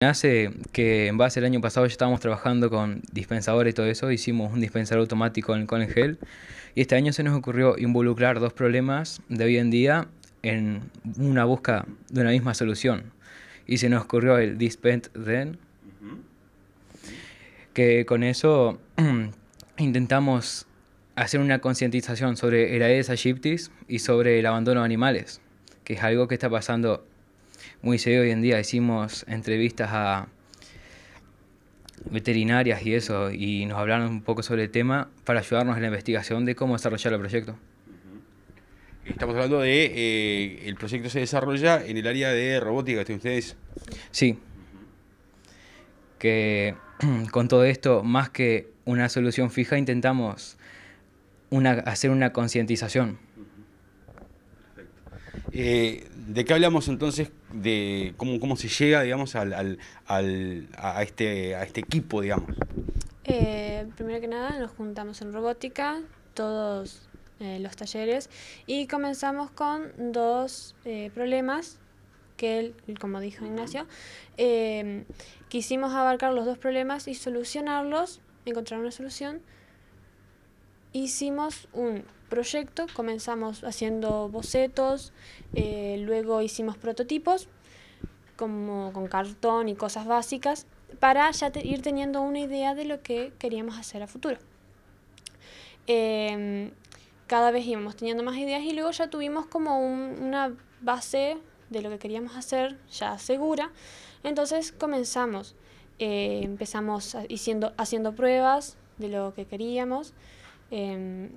Nace que en base al año pasado ya estábamos trabajando con dispensadores y todo eso, hicimos un dispensador automático en, con el gel y este año se nos ocurrió involucrar dos problemas de hoy en día en una busca de una misma solución. Y se nos ocurrió el Dispent then, que con eso intentamos hacer una concientización sobre el Aedes shiftis y sobre el abandono de animales, que es algo que está pasando muy serio, hoy en día, hicimos entrevistas a veterinarias y eso, y nos hablaron un poco sobre el tema para ayudarnos en la investigación de cómo desarrollar el proyecto. Estamos hablando de, eh, el proyecto se desarrolla en el área de robótica, ¿están ustedes? Sí. Que con todo esto, más que una solución fija, intentamos hacer una concientización. Eh, ¿De qué hablamos entonces de cómo, cómo se llega, digamos, al, al, al, a, este, a este equipo, digamos? Eh, primero que nada, nos juntamos en robótica, todos eh, los talleres, y comenzamos con dos eh, problemas que, él, como dijo Ignacio, quisimos abarcar los dos problemas y solucionarlos, encontrar una solución hicimos un proyecto, comenzamos haciendo bocetos, eh, luego hicimos prototipos como con cartón y cosas básicas para ya ir teniendo una idea de lo que queríamos hacer a futuro. Em, cada vez íbamos teniendo más ideas y luego ya tuvimos como una base de lo que queríamos hacer ya segura. Entonces comenzamos, eh, empezamos haciendo, haciendo pruebas de lo que queríamos. Em,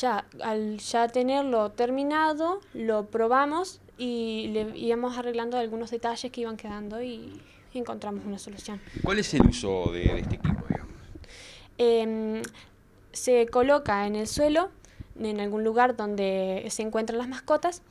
ya, al ya tenerlo terminado, lo probamos y le íbamos arreglando algunos detalles que iban quedando y, encontramos una solución. ¿Cuál es el uso de, este equipo, em, se coloca en el suelo, en algún lugar donde se encuentran las mascotas.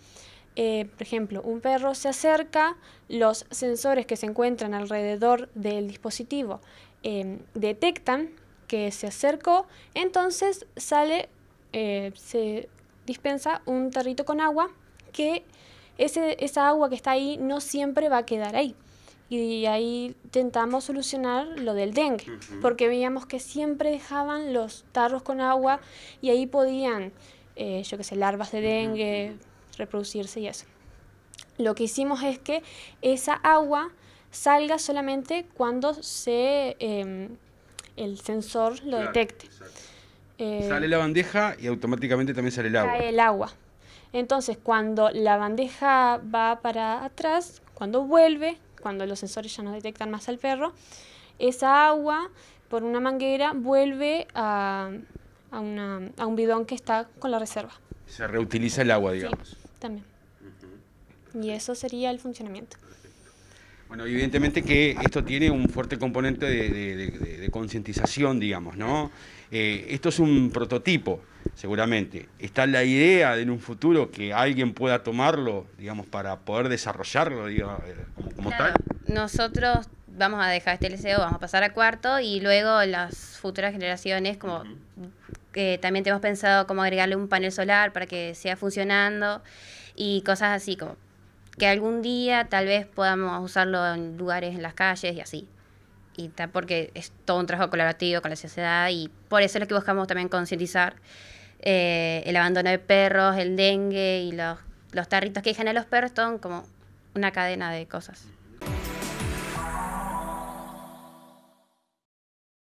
Eh, por ejemplo, un perro se acerca, los sensores que se encuentran alrededor del dispositivo em, detectan que se acercó, entonces sale, eh, se dispensa un tarrito con agua que ese, esa agua que está ahí no siempre va a quedar ahí. Y ahí intentamos solucionar lo del dengue, porque veíamos que siempre dejaban los tarros con agua y ahí podían, eh, yo que sé, larvas de dengue, reproducirse y eso. Lo que hicimos es que esa agua salga solamente cuando se... Em, el sensor lo detecte. Eh, sale la bandeja y automáticamente también sale el agua. el agua. Entonces, cuando la bandeja va para atrás, cuando vuelve, cuando los sensores ya no detectan más al perro, esa agua por una manguera vuelve a, a, un bidón que está con la reserva. Se reutiliza el agua, digamos. también. Y eso sería el funcionamiento. Bueno, evidentemente que esto tiene un fuerte componente de, concientización, digamos, ¿no? Eh, esto es un prototipo, seguramente. Está la idea de en un futuro que alguien pueda tomarlo, digamos, para poder desarrollarlo, digamos, eh, como, tal. Nosotros vamos a dejar este LCO, vamos a pasar a cuarto y luego las futuras generaciones, como que eh, también tenemos pensado cómo agregarle un panel solar para que sea funcionando y cosas así como que algún día tal vez podamos usarlo en lugares, en las calles y así. Y tal, porque es todo un trabajo colaborativo con la sociedad y por eso es lo que buscamos también concientizar eh, el abandono de perros, el dengue y los, los tarritos que dejan a los perros, son como una cadena de cosas.